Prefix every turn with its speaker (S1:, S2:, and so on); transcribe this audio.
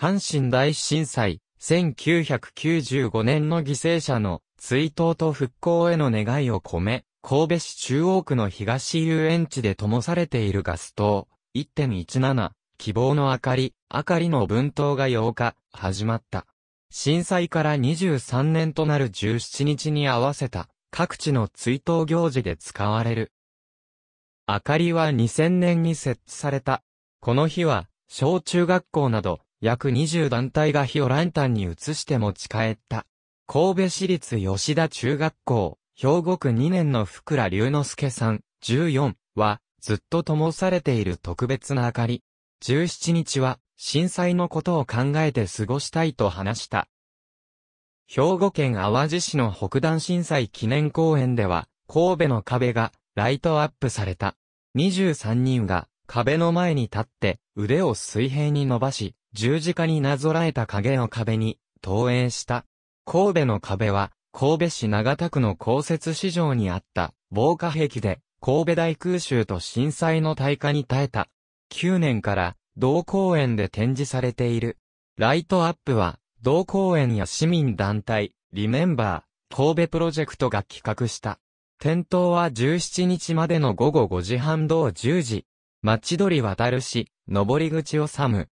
S1: 阪神大震災、1995年の犠牲者の追悼と復興への願いを込め、神戸市中央区の東遊園地で灯されているガス灯、1.17、希望の明かり、明かりの分灯が8日、始まった。震災から23年となる17日に合わせた、各地の追悼行事で使われる。明かりは2000年に設置された。この日は、小中学校など、約20団体が火をランタンに移して持ち帰った。神戸市立吉田中学校、兵庫区2年の福良龍之介さん、14は、ずっと灯されている特別な明かり。17日は、震災のことを考えて過ごしたいと話した。兵庫県淡路市の北段震災記念公園では、神戸の壁がライトアップされた。23人が壁の前に立って腕を水平に伸ばし、十字架になぞらえた影を壁に投影した。神戸の壁は、神戸市長田区の公設市場にあった防火壁で、神戸大空襲と震災の対火に耐えた。9年から同公園で展示されている。ライトアップは、同公園や市民団体、リメンバー、神戸プロジェクトが企画した。点灯は17日までの午後5時半同10時。町鳥渡るし、登り口をさむ。